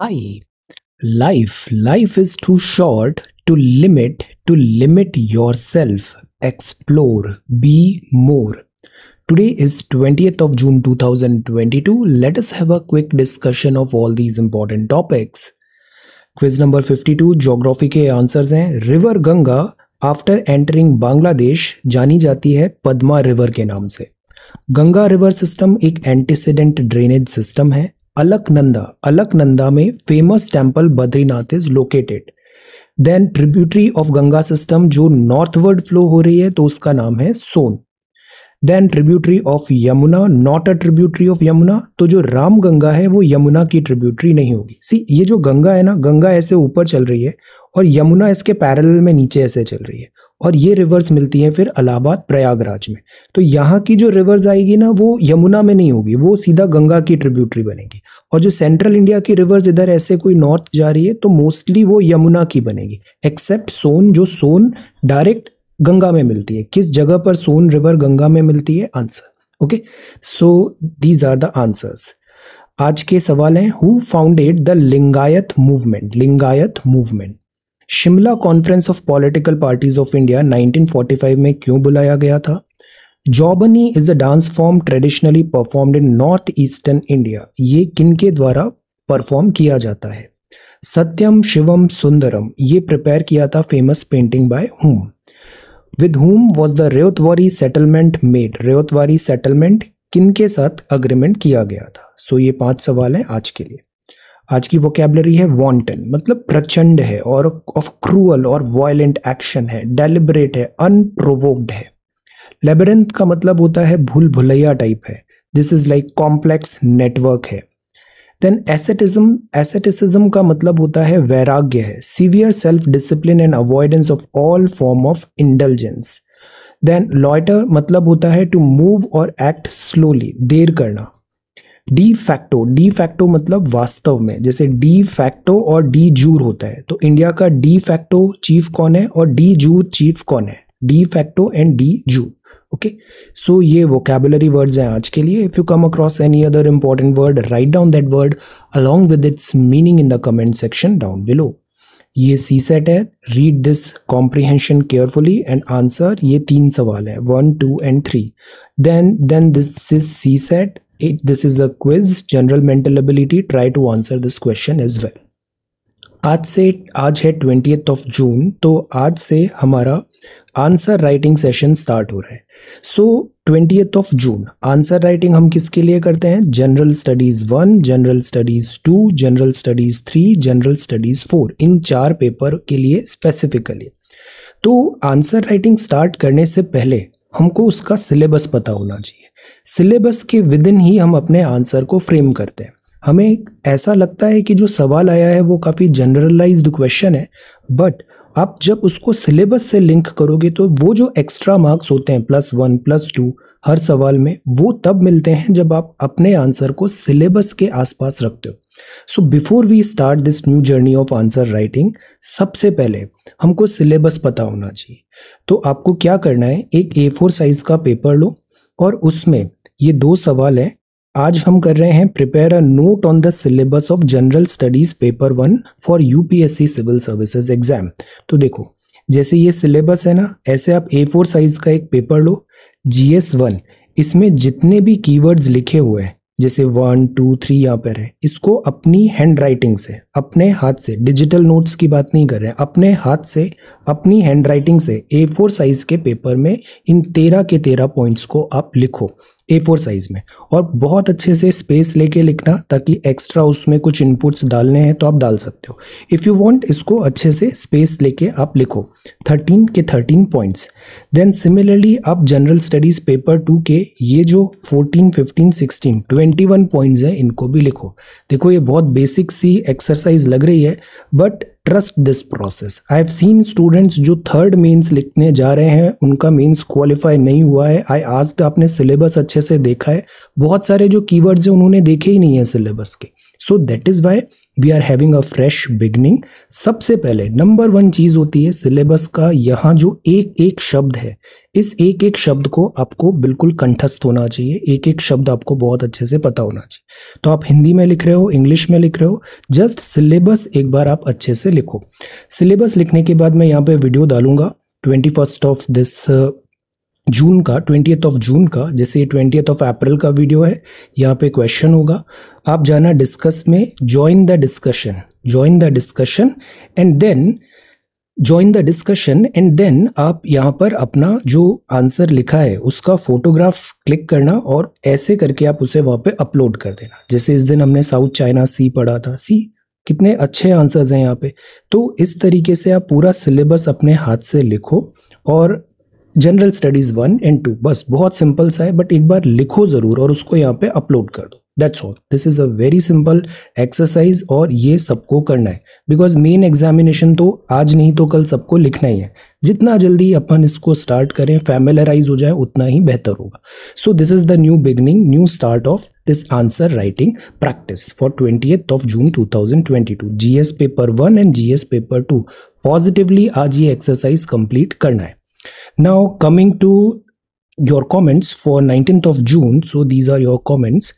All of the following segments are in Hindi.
I. Life. Life is too short to limit, to limit yourself. Explore. Be more. Today is 20th of June 2022. Let us have a quick discussion of all these important topics. Quiz number 52 geography के आंसर्स हैं river Ganga after entering Bangladesh जानी जाती है पद्मा रिवर के नाम से गंगा रिवर सिस्टम एक एंटीसीडेंट ड्रेनेज सिस्टम है अलकनंदा अलकनंदा में famous temple Badrinath is located then tributary of Ganga system जो नॉर्थवर्ड फ्लो हो रही है तो उसका नाम है Son then tributary of Yamuna not a tributary of Yamuna तो जो राम गंगा है वो यमुना की ट्रिब्यूटरी नहीं होगी सी ये जो गंगा है ना गंगा ऐसे ऊपर चल रही है और यमुना इसके पैरेलल में नीचे ऐसे चल रही है और ये रिवर्स मिलती हैं फिर अलाहाबाद प्रयागराज में तो यहाँ की जो रिवर्स आएगी ना वो यमुना में नहीं होगी वो सीधा गंगा की ट्रिब्यूटरी बनेगी और जो सेंट्रल इंडिया की रिवर्स इधर ऐसे कोई नॉर्थ जा रही है तो मोस्टली वो यमुना की बनेगी एक्सेप्ट सोन जो सोन डायरेक्ट गंगा में मिलती है किस जगह पर सोन रिवर गंगा में मिलती है answer okay so these are the answers आज के सवाल हैं who founded the Lingayat movement Lingayat movement Shimla conference of political parties of India 1945 में क्यों बुलाया गया था Jobni is a dance form traditionally performed in north eastern India ये किनके द्वारा परफॉर्म किया जाता है सत्यम शिवम सुंदरम ये प्रिपेयर किया था famous painting by whom with whom was the Ryotwari settlement made Ryotwari settlement किनके साथ अग्रीमेंट किया गया था सो so ये पांच सवाल हैं आज के लिए आज की वोकेबलरी है वॉन्टन मतलब प्रचंड है और ऑफ क्रूअल और वॉयलेंट एक्शन है डेलिबरेट है अनप्रोवोक्ड है लेबरेंथ का मतलब होता है भूल भुलैया टाइप है this is like complex network है देन एसेटिज्म एसेटिसिज्म का मतलब होता है वैराग्य है severe self discipline and avoidance of all form of intelligence then loiter मतलब होता है टू मूव और एक्ट स्लोली देर करना डी फैक्टो डी फैक्टो मतलब वास्तव में जैसे डी फैक्टो और डी जूर होता है तो इंडिया का डी फैक्टो चीफ कौन है और डी जूर चीफ कौन है de facto and de jure okay so ये वोकेबुलरी वर्ड्स हैं आज के लिए if you come across any other important word write down that word along with its meaning in the comment section down below ये सी सेट है read this comprehension carefully and answer ये तीन सवाल है one two and three then then this is CSAT. It, this is a quiz, general mental ability. Try to answer this question as well. आज से आज है ट्वेंटी ऑफ जून तो आज से हमारा आंसर राइटिंग सेशन स्टार्ट हो रहा है so twenty of June answer writing हम किसके लिए करते हैं general studies one general studies two general studies three general studies four इन चार पेपर के लिए स्पेसिफिकली तो आंसर राइटिंग स्टार्ट करने से पहले हमको उसका सिलेबस पता होना चाहिए सिलेबस के विदिन ही हम अपने आंसर को फ्रेम करते हैं हमें ऐसा लगता है कि जो सवाल आया है वो काफ़ी जनरलाइज्ड क्वेश्चन है बट आप जब उसको सिलेबस से लिंक करोगे तो वो जो एक्स्ट्रा मार्क्स होते हैं प्लस वन प्लस टू हर सवाल में वो तब मिलते हैं जब आप अपने आंसर को सिलेबस के आसपास रखते हो so before we start this new journey of answer writing सबसे पहले हमको सिलेबस पता होना चाहिए तो आपको क्या करना है एक ए फोर साइज का पेपर लो और उसमें ये दो सवाल है आज हम कर रहे हैं prepare a note on the syllabus of general studies paper one for UPSC civil services exam तो देखो जैसे ये सिलेबस है ना ऐसे आप ए फोर साइज का एक पेपर लो जी एस वन इसमें जितने भी कीवर्ड्स लिखे हुए हैं जैसे वन टू थ्री यहाँ पर है इसको अपनी हैंड राइटिंग से अपने हाथ से डिजिटल नोट्स की बात नहीं कर रहे हैं अपने हाथ से अपनी हैंड राइटिंग से ए फोर साइज के पेपर में इन तेरह के तेरह पॉइंट्स को आप लिखो ए फोर साइज़ में और बहुत अच्छे से स्पेस लेके लिखना ताकि एक्स्ट्रा उसमें कुछ इनपुट्स डालने हैं तो आप डाल सकते हो इफ़ यू वांट इसको अच्छे से स्पेस लेके आप लिखो 13 के 13 पॉइंट्स देन सिमिलरली आप जनरल स्टडीज़ पेपर टू के ये जो 14, 15, 16, 21 पॉइंट्स हैं इनको भी लिखो देखो ये बहुत बेसिक सी एक्सरसाइज लग रही है but trust this process I have seen students जो थर्ड मेंस लिखने जा रहे हैं उनका मेंस क्वालिफाई नहीं हुआ है आई आस्क्ड आपने सिलेबस अच्छे से देखा है बहुत सारे जो कीवर्ड्स हैं उन्होंने देखे ही नहीं है सिलेबस के so that is why we are having a fresh beginning सबसे पहले नंबर वन चीज़ होती है सिलेबस का यहाँ जो एक एक शब्द है इस एक एक शब्द को आपको बिल्कुल कंठस्थ होना चाहिए एक एक शब्द आपको बहुत अच्छे से पता होना चाहिए तो आप हिंदी में लिख रहे हो इंग्लिश में लिख रहे हो जस्ट सिलेबस एक बार आप अच्छे से लिखो सिलेबस लिखने के बाद मैं यहाँ पे वीडियो डालूंगा twenty first of this June का ट्वेंटी ऑफ जून का जैसे ट्वेंटी ऑफ अप्रैल का वीडियो है यहाँ पे क्वेश्चन होगा आप जाना डिस्कस में join the discussion join the discussion and then join the discussion and then आप यहाँ पर अपना जो आंसर लिखा है उसका फोटोग्राफ क्लिक करना और ऐसे करके आप उसे वहाँ पे अपलोड कर देना जैसे इस दिन हमने साउथ चाइना सी पढ़ा था सी कितने अच्छे आंसर्स हैं यहाँ पे तो इस तरीके से आप पूरा सिलेबस अपने हाथ से लिखो और general studies one and two बस बहुत सिंपल सा है बट एक बार लिखो जरूर और उसको यहाँ पे अपलोड कर दो that's all this is a very simple exercise और ये सबको करना है बिकॉज मेन एग्जामिनेशन तो आज नहीं तो कल सबको लिखना ही है जितना जल्दी अपन इसको स्टार्ट करें फैमिलराइज हो जाए उतना ही बेहतर होगा so this is the new beginning new start of this answer writing practice for twenty eighth of June two thousand twenty two G S paper one and G S paper two positively आज ये एक्सरसाइज कंप्लीट करना है Now, coming to your comments for 19th of June. So these are your comments.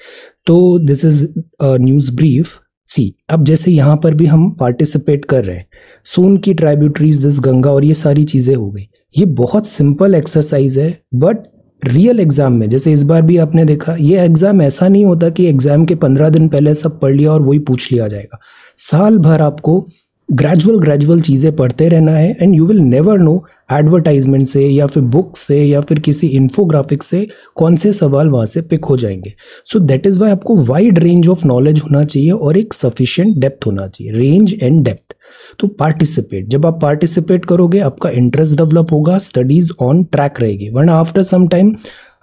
तो this is news brief see अब जैसे यहाँ पर भी हम पार्टिसिपेट कर रहे हैं सोन की ट्राइब्यूटरीज दिस गंगा और ये सारी चीज़ें हो गई ये बहुत सिंपल एक्सरसाइज है बट रियल एग्ज़ाम में जैसे इस बार भी आपने देखा ये एग्ज़ाम ऐसा नहीं होता कि एग्ज़ाम के पंद्रह दिन पहले सब पढ़ लिया और वही पूछ लिया जाएगा साल भर आपको ग्रेजुअल ग्रेजुअल चीज़ें पढ़ते रहना है and you will never know advertisement से या फिर बुक से या फिर किसी इन्फोग्राफिक से कौन से सवाल वहाँ से पिक हो जाएंगे सो दैट इज़ वाई आपको वाइड रेंज ऑफ नॉलेज होना चाहिए और एक सफिशियंट डेप्थ होना चाहिए रेंज एंड डेप्थ तो पार्टिसिपेट जब आप पार्टिसिपेट करोगे आपका इंटरेस्ट डेवलप होगा स्टडीज़ ऑन ट्रैक रहेगी वरना आफ्टर सम टाइम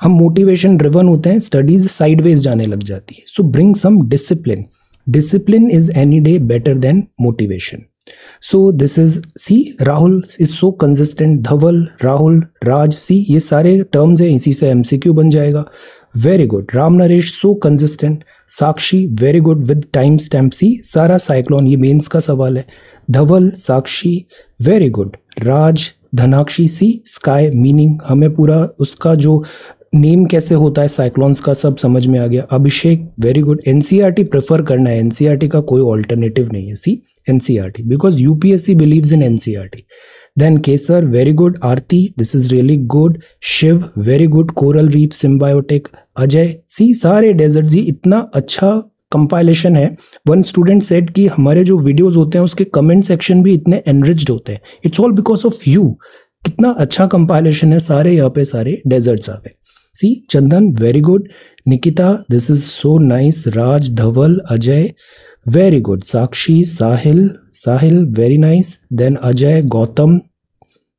हम मोटिवेशन ड्रिवन होते हैं स्टडीज़ साइडवेज जाने लग जाती है so bring some discipline discipline is any day better than motivation so this is see Rahul is so consistent Dhaval Rahul Raj see ये सारे टर्म्स हैं इसी से एमसीक्यू बन जाएगा very good Ram Naresh so consistent Sakshi very good with timestamp see सारा साइक्लोन ये मेंस का सवाल है Dhaval Sakshi very good Raj Dhanakshi see sky meaning हमें पूरा उसका जो नेम कैसे होता है साइक्लोन्स का सब समझ में आ गया Abhishek very good NCERT prefer करना है एनसीईआरटी e का कोई ऑल्टरनेटिव नहीं है see NCERT because UPSC believes in NCERT then Kesar very good Aarti this is really good Shiv very good coral reef symbiotic Ajay see सारे डेजर्ट जी इतना अच्छा कंपाइलेशन है वन स्टूडेंट सेट कि हमारे जो वीडियोज होते हैं उसके कमेंट सेक्शन भी इतने एनरिच्ड होते हैं it's all because of you कितना अच्छा कंपाइलेशन है सारे यहाँ पे सारे डेजर्ट्स आ गए see Chandan very good Nikita this is so nice Raj Dhaval Ajay very good Sakshi Sahil Sahil very nice then Ajay Gautam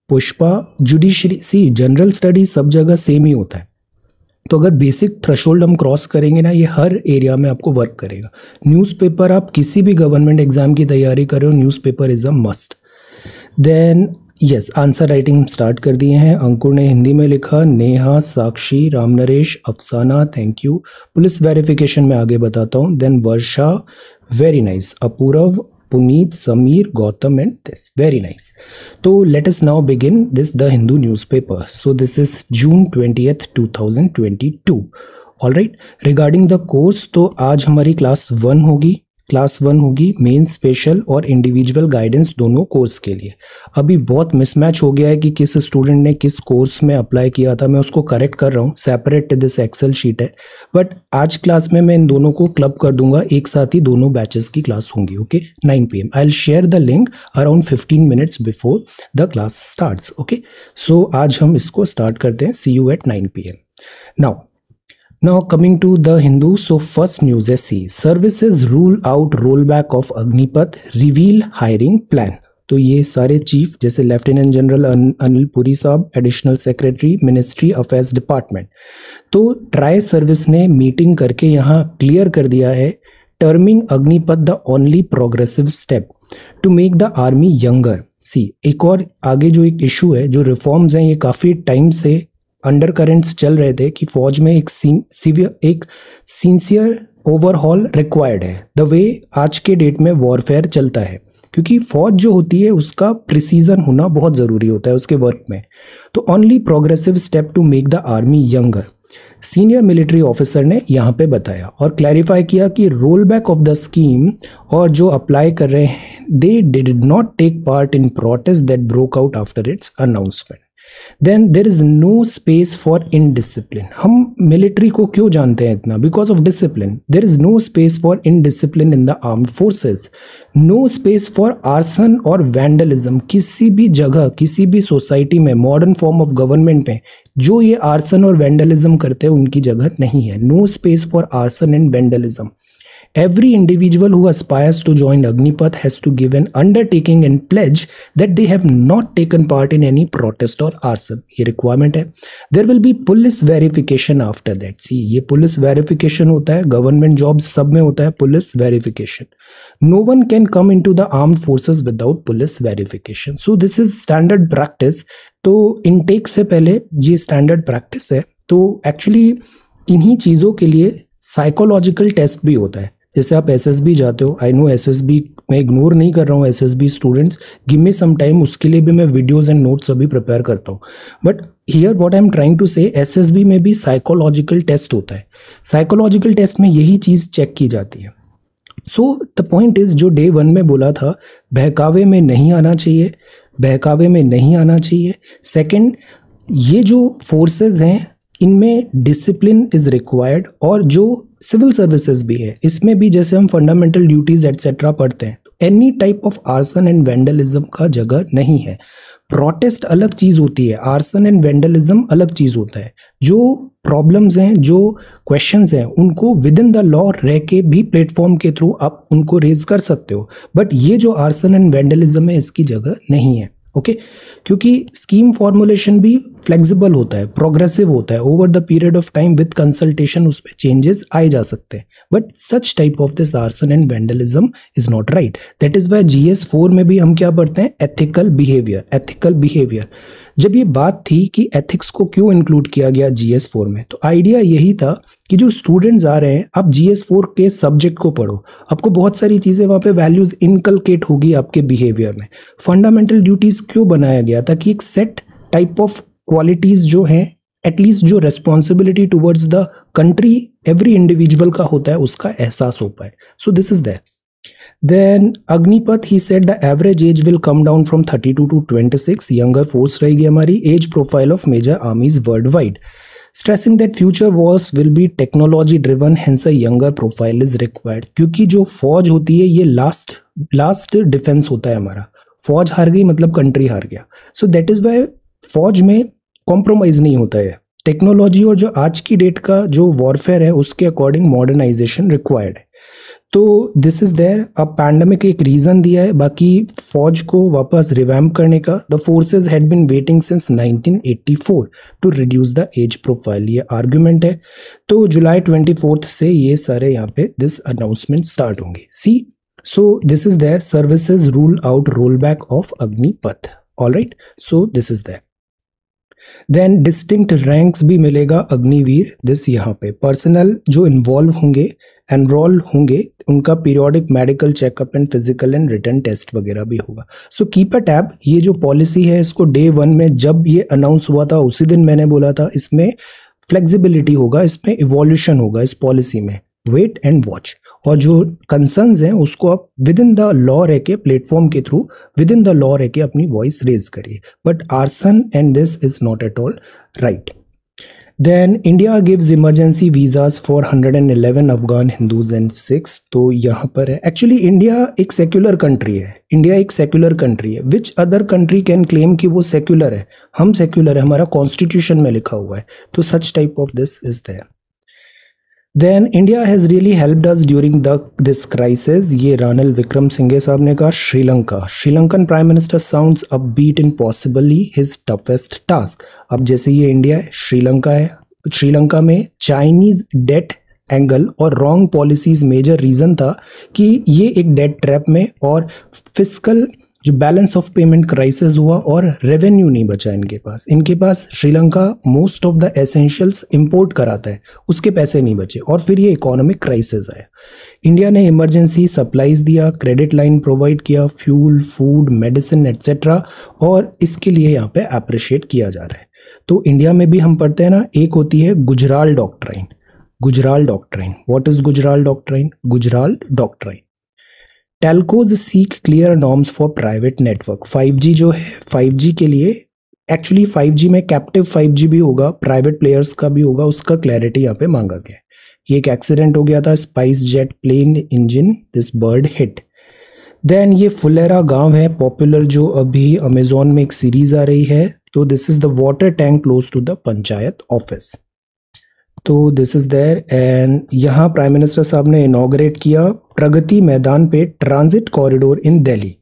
Pushpa judiciary see general study सब जगह सेम ही होता है तो अगर बेसिक थ्रेशोल्ड हम क्रॉस करेंगे ना ये हर एरिया में आपको वर्क करेगा न्यूज़पेपर आप किसी भी गवर्नमेंट एग्जाम की तैयारी कर रहे हो newspaper is a must then yes answer writing start कर दिए हैं अंकुर ने हिंदी में लिखा नेहा साक्षी राम नरेश अफसाना थैंक यू पुलिस वेरिफिकेशन में आगे बताता हूँ then Varsha very nice Apurva Puneet Sameer Gautam and this very nice तो let us now begin this the Hindu newspaper so this is June twentieth two thousand twenty two all right regarding the course तो आज हमारी क्लास वन होगी क्लास वन होगी मेन स्पेशल और इंडिविजुअल गाइडेंस दोनों कोर्स के लिए अभी बहुत मिसमैच हो गया है कि किस स्टूडेंट ने किस कोर्स में अप्लाई किया था मैं उसको करेक्ट कर रहा हूँ सेपरेट दिस एक्सेल शीट है बट आज क्लास में मैं इन दोनों को क्लब कर दूंगा एक साथ ही दोनों बैचेस की क्लास होंगी okay nine P M I'll share the link around fifteen minutes before the class start okay so आज हम इसको स्टार्ट करते हैं see you at nine P M now Now coming to the Hindu, so first news is see services rule out rollback of Agnipath, reveal hiring plan. तो ये सारे चीफ जैसे लेफ्टिनेंट जनरल अनिल पुरी साहब additional secretary ministry affairs department तो ट्राई सर्विस ने मीटिंग करके यहाँ क्लियर कर दिया है terming Agnipath the only progressive step to make the army younger see एक और आगे जो एक इशू है जो रिफॉर्म्स हैं ये काफ़ी टाइम से अंडर करेंट्स चल रहे थे कि फौज में एक सीवियर एक सिंसियर ओवरऑल रिक्वायर्ड है द वे आज के डेट में वॉरफेयर चलता है क्योंकि फौज जो होती है उसका प्रिसीजन होना बहुत ज़रूरी होता है उसके वर्क में तो only progressive step to make the army younger senior military officer ने यहाँ पे बताया और क्लैरिफाई किया कि roll back of the scheme और जो अप्लाई कर रहे हैं they did not take part in protest that broke out after its announcement then there is no space for indiscipline हम मिलिट्री को क्यों जानते हैं इतना because of discipline there is no space for indiscipline in the armed forces no space for arson और वैंडलिज्म किसी भी जगह किसी भी सोसाइटी में मॉडर्न फॉर्म ऑफ गवर्नमेंट में जो ये आर्सन और वैंडलिज्म करते हैं उनकी जगह नहीं है no space for arson and vandalism Every individual who aspires to join Agnipath has to give an undertaking and pledge that they have not taken part in any protest or arson. ये requirement है. There will be police verification after that. See, ये police verification होता है. Government jobs सब में होता है police verification. No one can come into the armed forces without police verification. So this is standard practice. तो intake से पहले ये standard practice है. तो actually इन्हीं चीज़ों के लिए साइकोलॉजिकल टेस्ट भी होता है जैसे आप एस एस बी जाते हो I know S S B मैं इग्नोर नहीं कर रहा हूँ एस students give me some time उसके लिए भी मैं वीडियोज़ एंड नोट्स अभी प्रिपेयर करता हूँ but here what I am trying to say S S B में भी साइकोलॉजिकल टेस्ट होता है साइकोलॉजिकल टेस्ट में यही चीज़ चेक की जाती है सो द पॉइंट इज़ जो डे वन में बोला था बहकावे में नहीं आना चाहिए बहकावे में नहीं आना चाहिए सेकेंड ये जो फोर्सेज हैं इनमें डिसिप्लिन इज़ रिक्वायर्ड और जो सिविल सर्विसेज भी है इसमें भी जैसे हम फंडामेंटल ड्यूटीज एटसेट्रा पढ़ते हैं तो any type of arson and vandalism का जगह नहीं है प्रोटेस्ट अलग चीज़ होती है आर्सन एंड वेंडलिज्म अलग चीज़ होता है जो प्रॉब्लम्स हैं जो क्वेश्चंस हैं उनको विद इन द लॉ रह के भी प्लेटफॉर्म के थ्रू आप उनको रेज कर सकते हो बट ये जो आर्सन एंड वेंडलिज्म है इसकी जगह नहीं है ओके क्योंकि स्कीम फॉर्मुलेशन भी फ्लेक्सिबल होता है प्रोग्रेसिव होता है over the period of time with consultation उस पर चेंजेस आए जा सकते हैं but such type of this arson and vandalism is not right that is why G S four में भी हम क्या पढ़ते हैं एथिकल बिहेवियर एथिकल बिहेवियर जब ये बात थी कि एथिक्स को क्यों इंक्लूड किया गया जी एस फोर में तो आइडिया यही था कि जो स्टूडेंट्स आ रहे हैं आप जी एस फोर के सब्जेक्ट को पढ़ो आपको बहुत सारी चीज़ें वहाँ पे वैल्यूज़ इनकलकेट होगी आपके बिहेवियर में फंडामेंटल ड्यूटीज़ क्यों बनाया गया था कि एक सेट टाइप ऑफ क्वालिटीज़ जो हैं एटलीस्ट जो responsibility towards the country every individual का होता है उसका एहसास हो पाए so this is that Agnipath ही set the average age will come down from thirty two to twenty six younger force रहेगी हमारी age profile of major armies world wide stressing that future wars will be technology driven hence a younger profile is required क्योंकि जो फौज होती है ये लास्ट लास्ट डिफेंस होता है हमारा फौज हार गई मतलब कंट्री हार गया सो दैट इज़ वाई फौज में कॉम्प्रोमाइज़ नहीं होता है टेक्नोलॉजी और जो आज की डेट का जो वॉरफेयर है उसके अकॉर्डिंग मॉडर्नाइजेशन रिक्वायर्ड है तो दिस इज़ देयर अब पैंडमिक एक रीज़न दिया है बाकी फौज को वापस रिवैम्प करने का the forces had been waiting since 1984 to reduce the age profile ये आर्ग्यूमेंट है तो जुलाई 24 से ये सारे यहाँ पे दिस अनाउंसमेंट स्टार्ट होंगे see so this is the services rule out roll back of Agnipath all right so this is there then distinct ranks भी मिलेगा अग्निवीर दिस यहाँ पे पर्सनल जो इन्वॉल्व होंगे एनरोल होंगे उनका periodic medical checkup and physical and written test वगैरह भी होगा सो कीप अ टैब ये जो पॉलिसी है इसको डे वन में जब ये अनाउंस हुआ था उसी दिन मैंने बोला था इसमें फ्लेक्सिबिलिटी होगा इसमें इवोल्यूशन होगा इस पॉलिसी में वेट एंड वॉच और जो कंसर्न्स हैं उसको आप विद इन द लॉ रह के प्लेटफॉर्म के through within the law रह के अपनी वॉइस रेज करिए but arson and this is not at all right then India gives emergency visas for hundred and eleven Afghan Hindus and six तो यहाँ पर है एक्चुअली इंडिया एक सेक्युलर कंट्री है इंडिया एक सेक्युलर कंट्री है which other country can claim कि वो सेक्युलर है हम सेक्युलर है हमारा कॉन्स्टिट्यूशन में लिखा हुआ है तो such type of this is there then India has really help us during the this crisis ये रानिल विक्रम सिंघे साहब ने कहा Sri Lanka Sri Lankan prime minister sound अब beat in possibly his toughest task अब जैसे ये इंडिया है श्रीलंका है श्रीलंका में चाइनीज डेट एंगल और रॉन्ग पॉलिसीज मेजर रीज़न था कि ये एक डेट ट्रैप में और फिजिकल जो बैलेंस ऑफ पेमेंट क्राइसिस हुआ और रेवेन्यू नहीं बचा इनके पास इनके पास Sri Lanka most of the essentials import कराता है उसके पैसे नहीं बचे और फिर ये इकोनॉमिक क्राइसिस आया इंडिया ने इमरजेंसी सप्लाईज दिया क्रेडिट लाइन प्रोवाइड किया फ्यूल फूड मेडिसिन एट्सेट्रा और इसके लिए यहाँ पे अप्रिशिएट किया जा रहा है तो इंडिया में भी हम पढ़ते हैं ना एक होती है Gujral doctrine Gujral doctrine what is Gujral doctrine Gujral doctrine telcos seek clear norms for private network 5G जो है 5G के लिए एक्चुअली 5G में कैप्टिव 5G भी होगा प्राइवेट प्लेयर्स का भी होगा उसका क्लैरिटी यहाँ पे मांगा गया है ये एक एक्सीडेंट हो गया था SpiceJet plane engine this bird hit then ये फुलेरा गांव है पॉपुलर जो अभी अमेजोन में एक सीरीज आ रही है तो this is the water tank close to the panchayat office तो दिस इज़ देयर एंड यहाँ प्राइम मिनिस्टर साहब ने इनाग्रेट किया प्रगति मैदान पे ट्रांजिट कॉरिडोर इन दिल्ली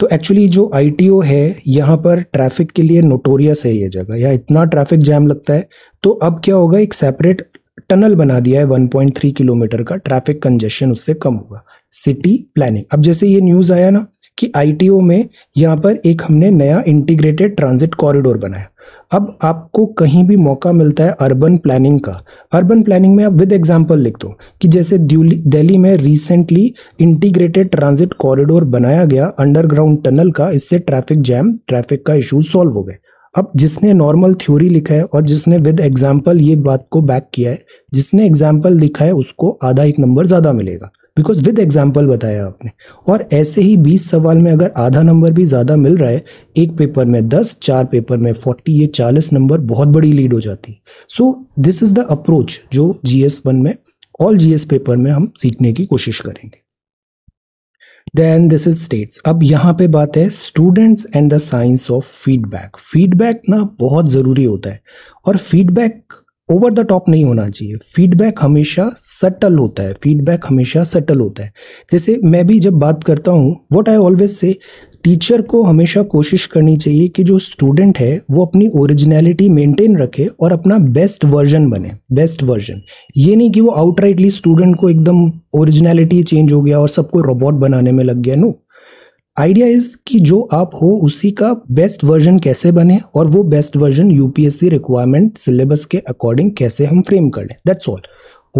तो एक्चुअली जो आईटीओ है यहाँ पर ट्रैफिक के लिए नोटोरियस है ये जगह यहाँ इतना ट्रैफिक जैम लगता है तो अब क्या होगा एक सेपरेट टनल बना दिया है 1.3 किलोमीटर का ट्रैफिक कंजेशन उससे कम होगा सिटी प्लानिंग अब जैसे ये न्यूज़ आया ना कि आईटीओ में यहाँ पर एक हमने नया इंटीग्रेटेड ट्रांजिट कॉरिडोर बनाया अब आपको कहीं भी मौका मिलता है अर्बन प्लानिंग का अर्बन प्लानिंग में आप विद एग्जाम्पल लिख दो कि जैसे दिल्ली में रिसेंटली इंटीग्रेटेड ट्रांजिट कॉरिडोर बनाया गया अंडरग्राउंड टनल का इससे ट्रैफिक जैम ट्रैफिक का इशू सॉल्व हो गए अब जिसने नॉर्मल थ्योरी लिखा है और जिसने विद एग्जाम्पल ये बात को बैक किया है जिसने एग्जाम्पल लिखा है उसको आधा एक नंबर ज़्यादा मिलेगा बिकॉज विद एग्जाम्पल बताया आपने और ऐसे ही बीस सवाल में अगर आधा नंबर भी ज़्यादा मिल रहा है एक पेपर में दस चार पेपर में फोर्टी ये चालीस नंबर बहुत बड़ी लीड हो जाती है so this is the approach जो जी एस वन में ऑल जी एस पेपर में हम सीखने की कोशिश करेंगे देन दिस इज स्टेट्स अब यहाँ पे बात है students and the science of feedback feedback ना बहुत ज़रूरी होता है और फीडबैक ओवर द टॉप नहीं होना चाहिए फीडबैक हमेशा सटल होता है फीडबैक हमेशा सटल होता है जैसे मैं भी जब बात करता हूँ what I always say teacher को हमेशा कोशिश करनी चाहिए कि जो स्टूडेंट है वो अपनी ओरिजिनलिटी मेंटेन रखे और अपना बेस्ट वर्जन बने बेस्ट वर्जन ये नहीं कि वो आउटराइटली स्टूडेंट को एकदम ओरिजिनलिटी चेंज हो गया और सबको रोबोट बनाने में लग गया नो आइडिया इज कि जो आप हो उसी का बेस्ट वर्जन कैसे बने और वो best version UPSC requirement syllabus के अकॉर्डिंग कैसे हम फ्रेम कर लें दैट्स ऑल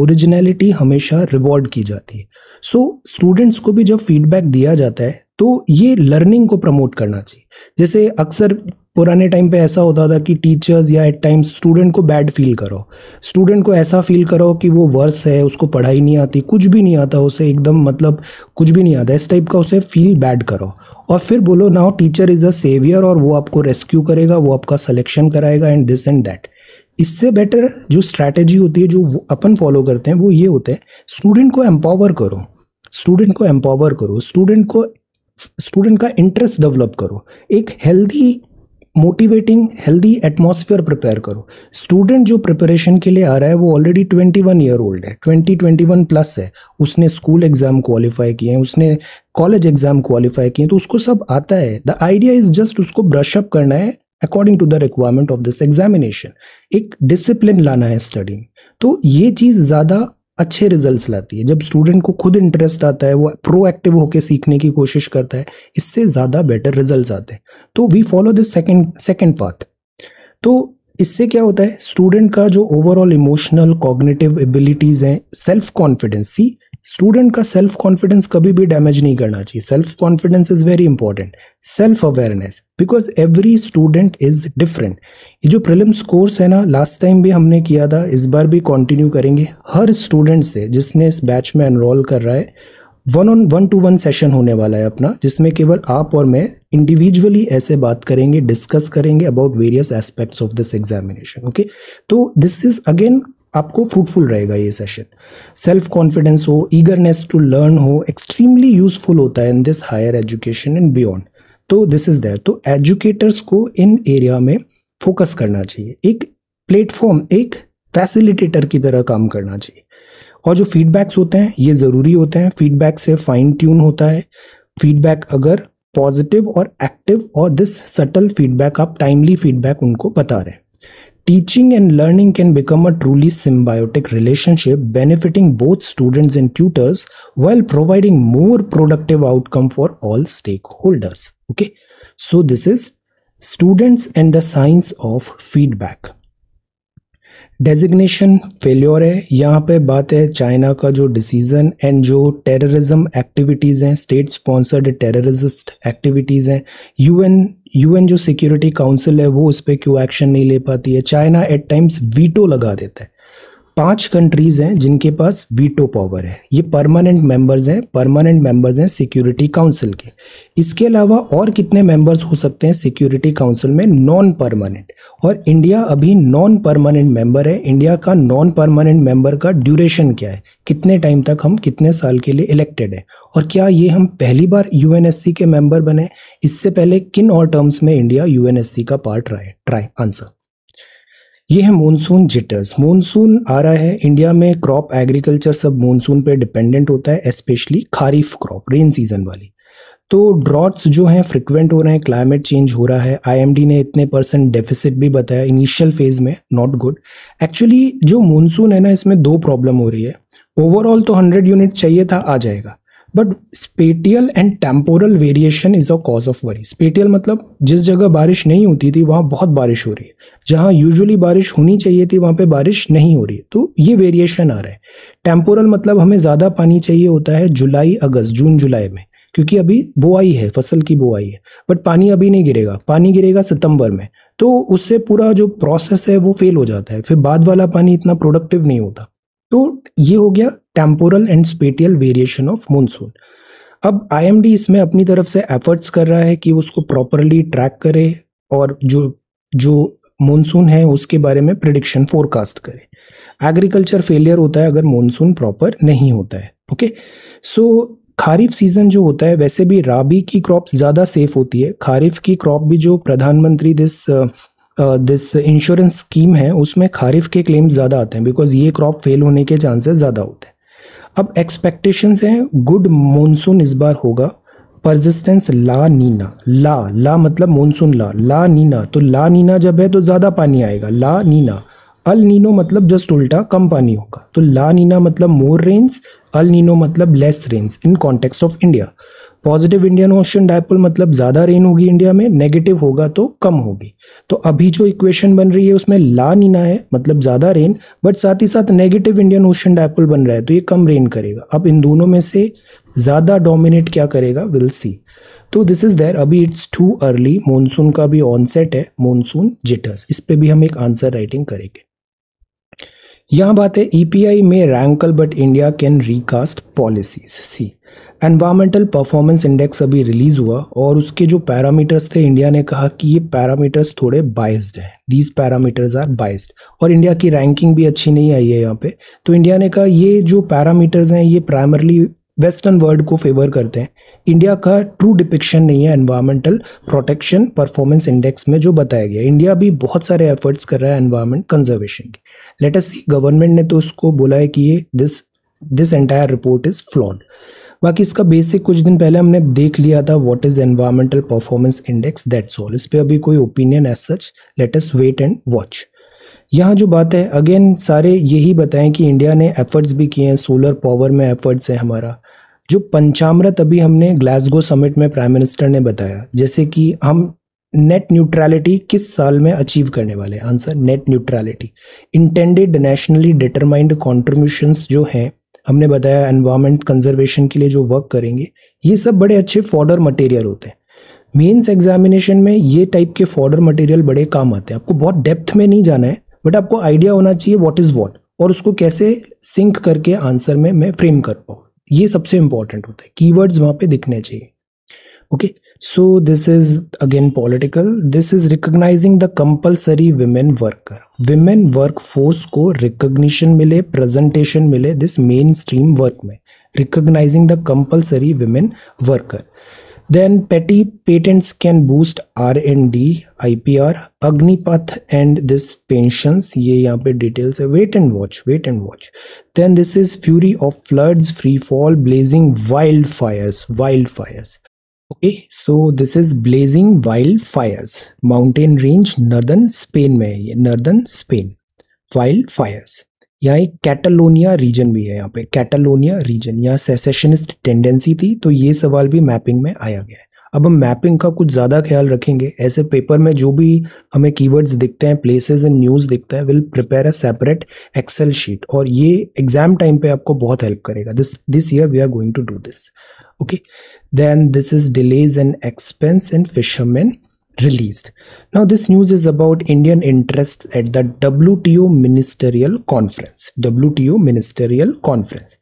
ओरिजिनलिटी हमेशा रिवॉर्ड की जाती है सो so, स्टूडेंट्स को भी जब फीडबैक दिया जाता है तो ये लर्निंग को प्रमोट करना चाहिए जैसे अक्सर पुराने टाइम पे ऐसा होता था कि टीचर्स या एट टाइम्स स्टूडेंट को बैड फील करो स्टूडेंट को ऐसा फील करो कि वो वर्स है उसको पढ़ाई नहीं आती कुछ भी नहीं आता उसे एकदम मतलब कुछ भी नहीं आता इस टाइप का उसे फील बैड करो और फिर बोलो now teacher is a saviour और वो आपको रेस्क्यू करेगा वो आपका सलेक्शन कराएगा एंड दिस एंड दैट इससे बेटर जो स्ट्रैटेजी होती है जो अपन फॉलो करते हैं वो ये होता है स्टूडेंट को एम्पावर करो स्टूडेंट को एम्पावर करो स्टूडेंट को स्टूडेंट का इंटरेस्ट डेवलप करो एक healthy motivating healthy atmosphere prepare करो स्टूडेंट जो प्रिपरेशन के लिए आ रहा है वो ऑलरेडी 21 ईयर ओल्ड है 20 21 प्लस है उसने स्कूल एग्ज़ाम क्वालिफाई किए हैं उसने कॉलेज एग्ज़ाम क्वालिफाई किए हैं तो उसको सब आता है द आइडिया इज़ जस्ट उसको ब्रशअप करना है according to the requirement of this examination एक डिसिप्लिन लाना है स्टडी में तो ये चीज़ ज़्यादा अच्छे रिजल्ट्स लाती है जब स्टूडेंट को खुद इंटरेस्ट आता है वो प्रोएक्टिव होकर सीखने की कोशिश करता है इससे ज़्यादा बेटर रिजल्ट्स आते हैं तो we follow this second second path तो इससे क्या होता है स्टूडेंट का जो ओवरऑल इमोशनल कॉग्निटिव एबिलिटीज़ हैं सेल्फ कॉन्फिडेंस सी स्टूडेंट का सेल्फ कॉन्फिडेंस कभी भी डैमेज नहीं करना चाहिए self confidence is very important self awareness because every student is different ये जो प्रिलिम्स कोर्स है ना लास्ट टाइम भी हमने किया था इस बार भी कंटिन्यू करेंगे हर स्टूडेंट से जिसने इस बैच में एनरोल कर रहा है one on one to one session होने वाला है अपना जिसमें केवल आप और मैं इंडिविजुअली ऐसे बात करेंगे डिस्कस करेंगे about various aspects of this examination okay तो दिस इज अगेन आपको फ्रूटफुल रहेगा ये सेशन सेल्फ कॉन्फिडेंस हो ईगरनेस टू लर्न हो एक्सट्रीमली यूजफुल होता है in this higher education and beyond तो दिस इज़ देयर तो एजुकेटर्स को इन एरिया में फोकस करना चाहिए एक प्लेटफॉर्म एक फैसिलिटेटर की तरह काम करना चाहिए और जो फीडबैक्स होते हैं ये ज़रूरी होते हैं फीडबैक से फाइन ट्यून होता है फीडबैक अगर पॉजिटिव और एक्टिव और दिस सटल फीडबैक आप टाइमली फीडबैक उनको बता रहे हैं Teaching and learning can become a truly symbiotic relationship benefiting both students and tutors while providing more productive outcome for all stakeholders. Okay, so this is students and the science of feedback. Designation failure है यहाँ पे बात है चाइना का जो डिसीज़न एंड जो टेररिज्म एक्टिविटीज़ हैं स्टेट स्पॉन्सर्ड टेररिस्ट एक्टिविटीज़ हैं यूएन यूएन जो सिक्योरिटी काउंसिल है वो उस पर क्यों एक्शन नहीं ले पाती है चाइना एट टाइम्स वीटो लगा देता है पांच कंट्रीज हैं जिनके पास वीटो पावर है ये परमानेंट मेंबर्स हैं परमानेंट मेंबर्स हैं सिक्योरिटी काउंसिल के इसके अलावा और कितने मेंबर्स हो सकते हैं सिक्योरिटी काउंसिल में नॉन परमानेंट और इंडिया अभी नॉन परमानेंट मेंबर है इंडिया का नॉन परमानेंट मेंबर का ड्यूरेशन क्या है कितने टाइम तक हम कितने साल के लिए इलेक्टेड हैं और क्या ये हम पहली बार यू के मेंबर बने इससे पहले किन और टर्म्स में इंडिया यू का पार्ट रहा है ट्राई आंसर ये है मॉनसून जिटर्स मॉनसून आ रहा है इंडिया में क्रॉप एग्रीकल्चर सब मॉनसून पे डिपेंडेंट होता है specially kharif crop rain season वाली तो ड्रॉट्स जो हैं फ्रिक्वेंट हो रहे हैं क्लाइमेट चेंज हो रहा है आईएमडी ने इतने परसेंट डेफिसिट भी बताया इनिशियल फेज में नॉट गुड एक्चुअली जो मॉनसून है ना इसमें दो प्रॉब्लम हो रही है ओवरऑल तो हंड्रेड यूनिट चाहिए था आ जाएगा but spatial and temporal variation is a cause of worry spatial मतलब जिस जगह बारिश नहीं होती थी वहाँ बहुत बारिश हो रही है जहाँ यूजुअली बारिश होनी चाहिए थी वहाँ पे बारिश नहीं हो रही है तो ये वेरिएशन आ रहा है टेम्पोरल मतलब हमें ज़्यादा पानी चाहिए होता है जुलाई अगस्त जून जुलाई में क्योंकि अभी बुआई है फसल की बुआई है बट पानी अभी नहीं गिरेगा पानी गिरेगा सितंबर में तो उससे पूरा जो प्रोसेस है वो फेल हो जाता है फिर बाद वाला पानी इतना प्रोडक्टिव नहीं होता तो ये हो गया temporal and spatial variation of monsoon अब आईएमडी इसमें अपनी तरफ से एफर्ट्स कर रहा है कि उसको प्रॉपरली ट्रैक करे और जो जो मानसून है उसके बारे में प्रिडिक्शन फोरकास्ट करे एग्रीकल्चर फेलियर होता है अगर मानसून प्रॉपर नहीं होता है ओके सो खारीफ सीज़न जो होता है वैसे भी राबी की क्रॉप ज़्यादा सेफ होती है खारीफ की क्रॉप भी जो प्रधानमंत्री दिस दिस इंश्योरेंस स्कीम है उसमें खारिफ के क्लेम्स ज़्यादा आते हैं बिकॉज ये क्रॉप फेल होने के चांसेस ज़्यादा होते हैं अब एक्सपेक्टेशंस हैं गुड मॉनसून इस बार होगा परजिस्टेंस ला नीना ला ला मतलब मॉनसून ला ला नीना तो ला नीना जब है तो ज़्यादा पानी आएगा ला नीना अल नीनो मतलब जस्ट उल्टा कम पानी होगा तो ला नीना मतलब मोर रेन्स अल नीनो मतलब less rains in context of India positive Indian ocean dipole मतलब ज़्यादा रेन होगी इंडिया में नेगेटिव होगा तो कम होगी तो अभी जो इक्वेशन बन रही है उसमें ला नीना है मतलब ज़्यादा रेन बट साथ ही साथ नेगेटिव इंडियन ओशन डायपोल बन रहा है तो ये कम रेन करेगा अब इन दोनों में से ज़्यादा डोमिनेट क्या करेगा विल सी तो दिस इज़ देयर अभी इट्स टू अर्ली मानसून का भी ऑनसेट है मानसून जिटर्स इस पर भी हम एक आंसर राइटिंग करेंगे यहाँ बात है ईपीआई e में rankle but India can recast policies see environmental performance index अभी रिलीज़ हुआ और उसके जो पैरामीटर्स थे इंडिया ने कहा कि ये पैरामीटर्स थोड़े बाइस्ड हैं दीज पैरामीटर्स आर बाइस्ड और इंडिया की रैंकिंग भी अच्छी नहीं आई है यहाँ पे तो इंडिया ने कहा ये जो पैरामीटर्स हैं ये प्राइमरली वेस्टर्न वर्ल्ड को फेवर करते हैं इंडिया का ट्रू डिपिक्शन नहीं है एनवायरमेंटल प्रोटेक्शन परफॉर्मेंस इंडेक्स में जो बताया गया इंडिया भी बहुत सारे एफर्ट्स कर रहा है एनवायरमेंट कंजर्वेशन के लेटेस्ट गवर्नमेंट ने तो उसको बोला है कि ये this this entire report is flawed बाकी इसका बेसिक कुछ दिन पहले हमने देख लिया था what is environmental performance index that's all इस पर अभी कोई opinion as such latest wait and watch यहाँ जो बात है अगेन सारे यही बताएं कि इंडिया ने एफर्ट्स भी किए हैं सोलर पावर में एफर्ट्स हैं हमारा जो पंचामृत अभी हमने ग्लासगो समिट में प्राइम मिनिस्टर ने बताया जैसे कि हम नेट न्यूट्रलिटी किस साल में अचीव करने वाले answer net neutrality intended nationally determined contribution जो हैं हमने बताया एनवायरमेंट कंजर्वेशन के लिए जो वर्क करेंगे ये सब बड़े अच्छे फॉर्डर मटेरियल होते हैं मेंस एग्जामिनेशन में ये टाइप के फॉर्डर मटेरियल बड़े काम आते हैं आपको बहुत डेप्थ में नहीं जाना है बट आपको आइडिया होना चाहिए व्हाट इज़ व्हाट और उसको कैसे सिंक करके आंसर में मैं फ्रेम कर पाऊँ ये सबसे इंपॉर्टेंट होता है कीवर्ड्स वहाँ पे दिखने चाहिए okay okay? So this is again political this is recognising the compulsory women worker women work force को रिकोगशन मिले प्रेजेंटेशन मिले दिस मेन स्ट्रीम वर्क में recognising the compulsory women worker then petty patents can boost R N D I P R Agnipath and this pension ये यहाँ पे डिटेल्स है wait and watch wait and watch then this is fury of floods free fall blazing wild fires wild fires okay so this is blazing wild fires mountain range northern Spain में है ये नर्दर्न स्पेन वाइल्ड फायर्स यहाँ एक कैटलोनिया रीजन भी है यहाँ पे कैटलोनिया रीजन यहाँ सेसेशनिस्ट टेंडेंसी थी तो ये सवाल भी मैपिंग में आया गया है अब हम मैपिंग का कुछ ज़्यादा ख्याल रखेंगे ऐसे पेपर में जो भी हमें कीवर्ड्स दिखते हैं प्लेसेस एंड न्यूज़ दिखता है will prepare a separate Excel sheet और ये एग्जाम टाइम पे आपको बहुत हेल्प करेगा this this year we are going to do this okay then this is delays and expense in fishermen released now this news is about indian interests at the wto ministerial conference wto ministerial conference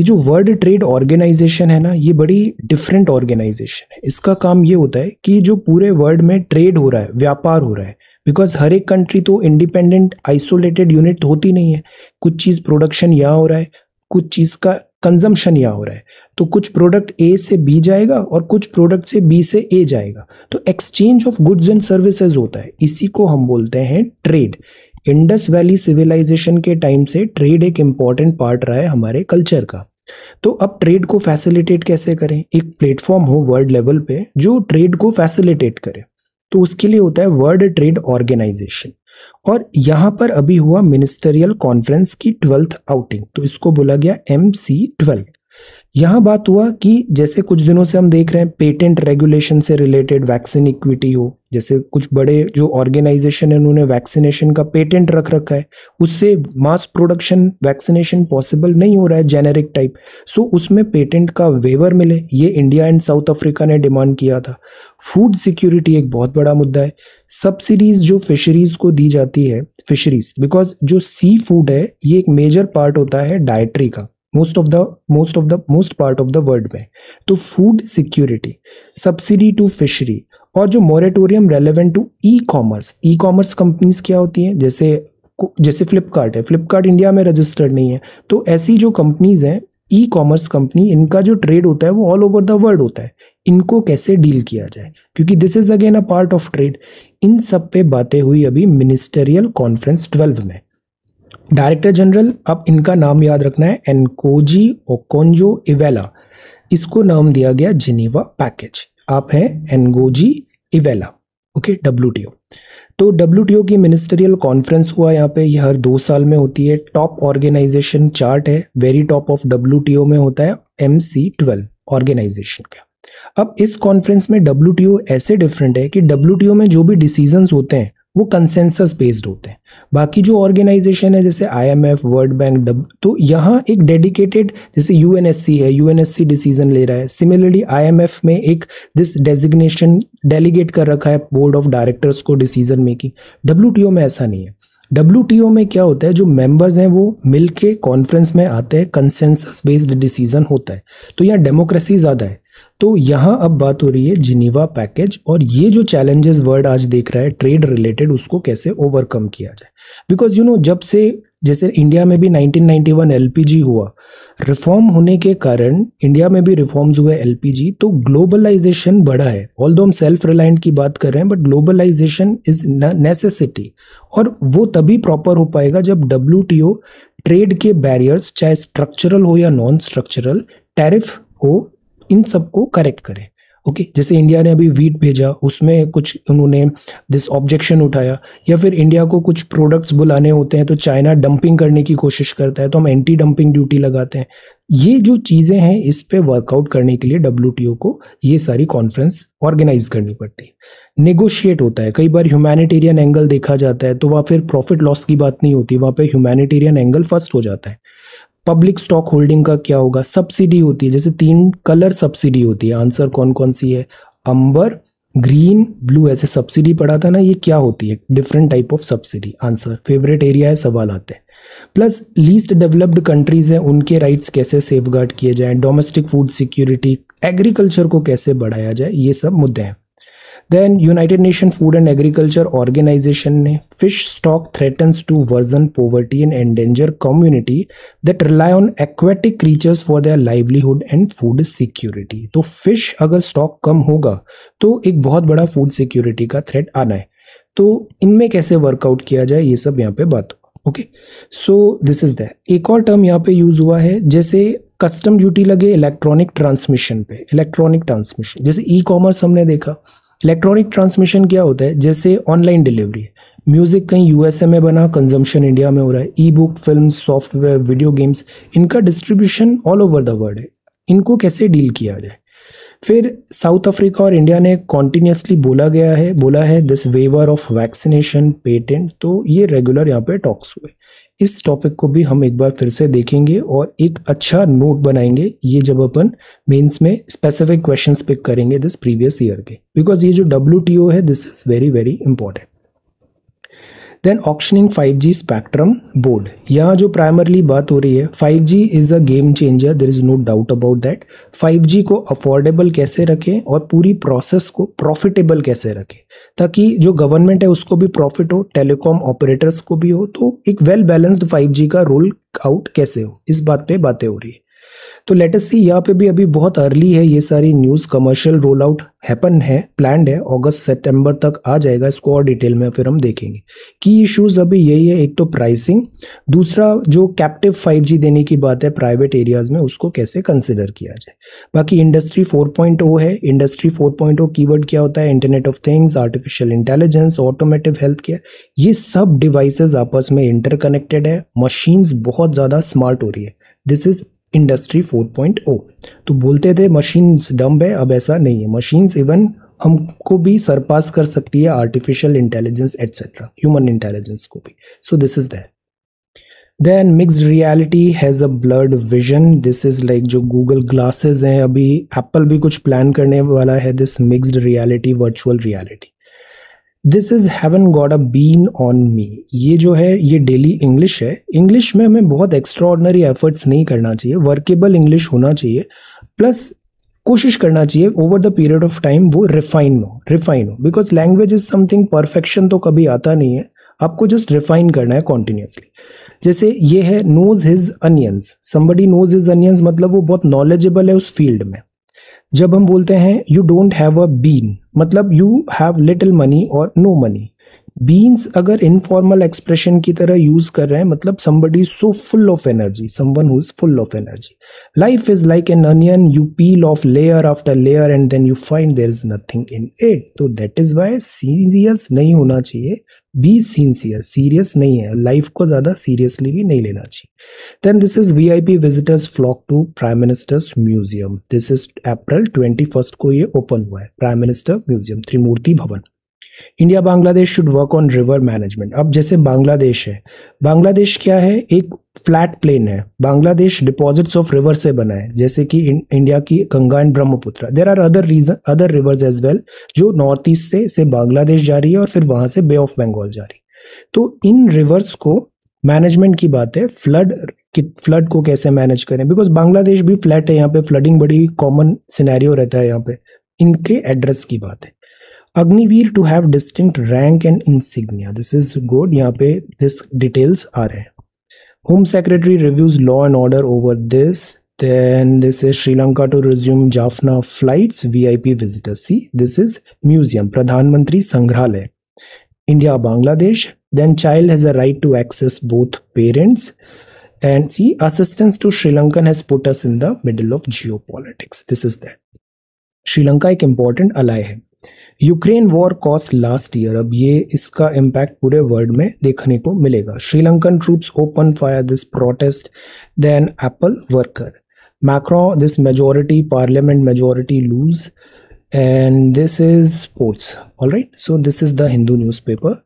ye jo world trade organization hai na ye badi different organization hai iska kaam ye hota hai ki jo pure world mein trade ho raha hai vyapar ho raha hai because हर एक कंट्री तो इंडिपेंडेंट आइसोलेटेड यूनिट होती नहीं है कुछ चीज़ प्रोडक्शन यहाँ हो रहा है कुछ चीज़ का कंजम्पशन यहाँ हो रहा है तो कुछ प्रोडक्ट ए से बी जाएगा और कुछ प्रोडक्ट से बी से ए जाएगा तो exchange of goods and services होता है इसी को हम बोलते हैं ट्रेड इंडस वैली सिविलाइजेशन के टाइम से ट्रेड एक इम्पॉर्टेंट पार्ट रहा है हमारे कल्चर का तो अब ट्रेड को फैसिलिटेट कैसे करें एक प्लेटफॉर्म हो वर्ल्ड लेवल पे जो ट्रेड को फैसिलिटेट करे तो उसके लिए होता है वर्ल्ड ट्रेड ऑर्गेनाइजेशन और यहाँ पर अभी हुआ मिनिस्टरियल कॉन्फ्रेंस की ट्वेल्थ आउटिंग तो इसको बोला गया एम सी ट्वेल्व यहाँ बात हुआ कि जैसे कुछ दिनों से हम देख रहे हैं पेटेंट रेगुलेशन से रिलेटेड वैक्सीन इक्विटी हो जैसे कुछ बड़े जो ऑर्गेनाइजेशन है उन्होंने वैक्सीनेशन का पेटेंट रख रखा है उससे मास प्रोडक्शन वैक्सीनेशन पॉसिबल नहीं हो रहा है जेनेरिक टाइप सो उसमें पेटेंट का वेवर मिले ये इंडिया एंड साउथ अफ्रीका ने डिमांड किया था फूड सिक्योरिटी एक बहुत बड़ा मुद्दा है सब्सिडीज़ जो फिशरीज़ को दी जाती है फिशरीज़ बिकॉज जो सी फूड है ये एक मेजर पार्ट होता है डाइट्री का most of the most of the most part of the world में तो food security subsidy to fishery और जो moratorium relevant to e commerce e commerce companies क्या होती हैं जैसे जैसे फ्लिपकार्ट है फ्लिपकार्ट इंडिया में रजिस्टर्ड नहीं है तो ऐसी जो कंपनीज हैं ई कॉमर्स कंपनी इनका जो ट्रेड होता है वो ऑल ओवर द वर्ल्ड होता है इनको कैसे डील किया जाए क्योंकि this is again a part of trade इन सब पे बातें हुई अभी मिनिस्टेरियल कॉन्फ्रेंस ट्वेल्व में डायरेक्टर जनरल अब इनका नाम याद रखना है एनकोजी ओकोंजो इवेला इसको नाम दिया गया जिनीवा पैकेज आप हैं एनगोजी इवेला ओके डब्ल्यू तो डब्ल्यू की मिनिस्टरियल कॉन्फ्रेंस हुआ यहाँ पे यह हर दो साल में होती है टॉप ऑर्गेनाइजेशन चार्ट है वेरी टॉप ऑफ डब्ल्यू में होता है एम सी ट्वेल्व ऑर्गेनाइजेशन का अब इस कॉन्फ्रेंस में डब्ल्यू ऐसे डिफरेंट है कि डब्ल्यू में जो भी डिसीजंस होते हैं वो कंसेंसस बेस्ड होते हैं बाकी जो ऑर्गेनाइजेशन है जैसे आईएमएफ वर्ल्ड बैंक तो यहाँ एक डेडिकेटेड जैसे यूएनएससी है यूएनएससी डिसीजन ले रहा है सिमिलरली आईएमएफ में एक दिस डेजिग्नेशन डेलीगेट कर रखा है बोर्ड ऑफ डायरेक्टर्स को डिसीजन मेकिंग डब्ल्यू में ऐसा नहीं है डब्ल्यू में क्या होता है जो मेंबर्स हैं वो मिलके कॉन्फ्रेंस में आते हैं कंसेंसस बेस्ड डिसीजन होता है तो यहाँ डेमोक्रेसी ज़्यादा है तो यहाँ अब बात हो रही है जिनीवा पैकेज और ये जो चैलेंजेस वर्ड आज देख रहा है ट्रेड रिलेटेड उसको कैसे ओवरकम किया जाए बिकॉज यू नो जब से जैसे इंडिया में भी 1991 एलपीजी हुआ रिफॉर्म होने के कारण इंडिया में भी रिफॉर्म्स हुए एलपीजी तो ग्लोबलाइजेशन बढ़ा है ऑल दो हम सेल्फ रिलायंट की बात कर रहे हैं बट ग्लोबलाइजेशन इज नेसेसिटी और वो तभी प्रॉपर हो पाएगा जब डब्ल्यू ट्रेड के बैरियर्स चाहे स्ट्रक्चरल हो या नॉन स्ट्रक्चरल टैरिफ हो इन सबको करेक्ट करें ओके okay, जैसे इंडिया ने अभी वीट भेजा उसमें कुछ उन्होंने दिस ऑब्जेक्शन उठाया या फिर इंडिया को कुछ प्रोडक्ट्स बुलाने होते हैं तो चाइना डंपिंग करने की कोशिश करता है तो हम एंटी डंपिंग ड्यूटी लगाते हैं ये जो चीज़ें हैं इस पर वर्कआउट करने के लिए डब्ल्यू को ये सारी कॉन्फ्रेंस ऑर्गेनाइज करनी पड़ती है नेगोशिएट होता है कई बार ह्यूमैनिटेरियन एंगल देखा जाता है तो वहाँ फिर प्रॉफिट लॉस की बात नहीं होती वहाँ पर ह्यूमैनिटेरियन एंगल फर्स्ट हो जाता है पब्लिक स्टॉक होल्डिंग का क्या होगा सब्सिडी होती है जैसे तीन कलर सब्सिडी होती है आंसर कौन कौन सी है अंबर ग्रीन ब्लू ऐसे सब्सिडी पड़ा था ना ये क्या होती है different type of subsidy answer favourite area है सवाल आते हैं प्लस लीस्ट डेवलप्ड कंट्रीज हैं उनके राइट्स कैसे सेफ किए जाएं डोमेस्टिक फूड सिक्योरिटी एग्रीकल्चर को कैसे बढ़ाया जाए ये सब मुद्दे हैं then United Nation Food and Agriculture Organisation ने fish stock threatens to worsen poverty and endanger community that rely on aquatic creatures for their livelihood and food security तो फिश अगर स्टॉक कम होगा तो एक बहुत बड़ा फूड सिक्योरिटी का थ्रेट आना है तो इनमें कैसे वर्कआउट किया जाए ये सब यहाँ पे बात हो okay so this is the एक और टर्म यहाँ पे यूज हुआ है जैसे कस्टम ड्यूटी लगे इलेक्ट्रॉनिक ट्रांसमिशन पे इलेक्ट्रॉनिक ट्रांसमिशन जैसे ई e कॉमर्स हमने देखा इलेक्ट्रॉनिक ट्रांसमिशन क्या होता है जैसे ऑनलाइन डिलीवरी म्यूज़िक कहीं यूएसए में बना कंजम्पशन इंडिया में हो रहा है e book film software video games इनका distribution all over the world है इनको कैसे डील किया जाए फिर साउथ अफ्रीका और इंडिया ने कॉन्टीन्यूसली बोला गया है बोला है this waiver of vaccination patent तो ये रेगुलर यहाँ पे टॉक्स हुए इस टॉपिक को भी हम एक बार फिर से देखेंगे और एक अच्छा नोट बनाएंगे ये जब अपन मेंस में स्पेसिफिक क्वेश्चंस पिक करेंगे दिस प्रीवियस ईयर के बिकॉज ये जो डब्ल्यू है this is very very important then auctioning 5G spectrum board यहाँ जो प्राइमरली बात हो रही है 5G is a game changer there is no doubt about that 5G को अफोर्डेबल कैसे रखें और पूरी प्रोसेस को प्रॉफिटेबल कैसे रखें ताकि जो गवर्नमेंट है उसको भी प्रॉफिट हो टेलीकॉम ऑपरेटर्स को भी हो तो एक वेल बैलेंस्ड 5G का रोल आउट कैसे हो इस बात पे बातें हो रही है तो लेटेस्ट सी यहाँ पे भी अभी बहुत अर्ली है ये सारी news commercial roll out happen है प्लान्ड है अगस्त सितंबर तक आ जाएगा इसको और डिटेल में फिर हम देखेंगे की इशूज़ अभी यही है एक तो प्राइसिंग दूसरा जो कैप्टिव 5G देने की बात है प्राइवेट एरियाज़ में उसको कैसे कंसिडर किया जाए बाकी इंडस्ट्री 4.0 है इंडस्ट्री 4.0 पॉइंट क्या होता है internet of things artificial intelligence automotive health care ये सब डिवाइसेज आपस में इंटरकनेक्टेड है मशीन्स बहुत ज़्यादा स्मार्ट हो रही है दिस इज इंडस्ट्री 4.0 तो बोलते थे मशीन्स डम्ब है अब ऐसा नहीं है मशीन्स इवन हमको भी सरपास कर सकती है artificial intelligence etcetera human intelligence को भी so this is that then mixed reality has a blurred vision this is like जो गूगल ग्लासेज हैं अभी एप्पल भी कुछ प्लान करने वाला है this mixed reality virtual reality this is heaven god a bean on me ये जो है ये डेली इंग्लिश है इंग्लिश में हमें बहुत एक्स्ट्रा ऑर्डनरी एफर्ट्स नहीं करना चाहिए वर्केबल इंग्लिश होना चाहिए प्लस कोशिश करना चाहिए over the period of time वो रिफाइन हो रिफाइन हो because language is something perfection तो कभी आता नहीं है आपको जस्ट रिफाइन करना है कॉन्टिन्यूसली जैसे ये है knows his onions somebody knows his onions मतलब वो बहुत नॉलेजेबल है उस फील्ड में जब हम बोलते हैं you don't have a bean मतलब यू हैव लिटिल मनी और नो मनी बीन्स अगर इनफॉर्मल एक्सप्रेशन की तरह यूज कर रहे हैं मतलब somebody so full of energy someone who is full of energy life is like an onion you peel off layer after layer and then you find there is nothing in it तो दैट इज वाई सीरियस नहीं होना चाहिए बी सिंसियर सीरियस नहीं है लाइफ को ज़्यादा सीरियसली भी नहीं लेना चाहिए then this is V I P visitors flock to prime minister's museum this is April twenty first को ये ओपन हुआ है prime minister museum Trimurti Bhavan India Bangladesh should work on river management अब जैसे बांग्लादेश है बांग्लादेश क्या है एक फ्लैट प्लेन है बांग्लादेश डिपॉजिट्स ऑफ रिवर से बना है जैसे कि इंडिया की Ganga and Brahmaputra there are other region other rivers as well जो नॉर्थ ईस्ट से से बांग्लादेश जा रही है और फिर वहां से बे ऑफ बंगाल जा रही है तो इन रिवर्स को मैनेजमेंट की बात है फ्लड कि फ्लड को कैसे मैनेज करें बिकॉज बांग्लादेश भी फ्लैट है यहाँ पे फ्लडिंग बड़ी कॉमन सिनेरियो रहता है यहाँ पे इनके एड्रेस की बात है Agniveer to have distinct rank and insignia this is good यहाँ पे दिस डिटेल्स आ रहे हैं home secretary reviews law and order over this then this is sri lanka to resume jaffna flights vip visitors see this is museum pradhan mantri sanghralay india bangladesh then child has a right to access both parents and see assistance to sri lankan has put us in the middle of geopolitics this is that Sri Lanka एक इम्पॉर्टेंट अलाय है Ukraine war cost last year अब ये इसका इम्पैक्ट पूरे वर्ल्ड में देखने को मिलेगा Sri Lankan troops open fire this protest then Apple worker macro this majority parliament majority lose and this is sports all right so this is the Hindu newspaper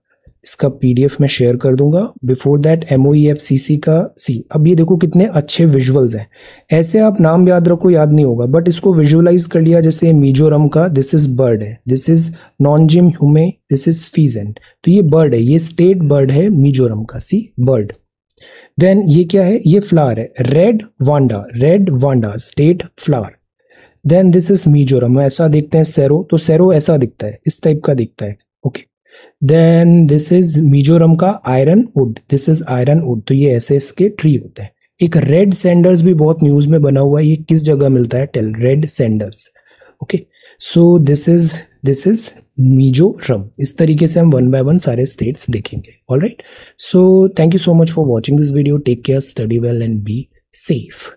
इसका पीडीएफ मैं शेयर कर दूंगा बिफोर दैट एम का सी अब ये देखो कितने अच्छे विजुअल्स हैं ऐसे आप नाम याद रखो याद नहीं होगा बट इसको विजुअलाइज कर लिया जैसे मिजोरम का दिस इज बर्ड है this is non Jim Hume this is pheasant तो ये बर्ड है ये स्टेट बर्ड है मिजोरम का सी बर्ड देन ये क्या है ये फ्लावर है red vanda red vanda state flower then this is Mizoram ऐसा देखते हैं सैरो तो सैरो ऐसा दिखता है इस टाइप का दिखता है okay okay. Then this is Mizoram का iron wood this is iron wood तो ये ऐसे इसके ट्री होते हैं एक रेड सेंडर्स भी बहुत न्यूज में बना हुआ है ये किस जगह मिलता है tell red sanders okay so this is this is Mizoram इस तरीके से हम वन बाय वन सारे स्टेट्स देखेंगे all right so thank you so much for watching this video take care study well and be safe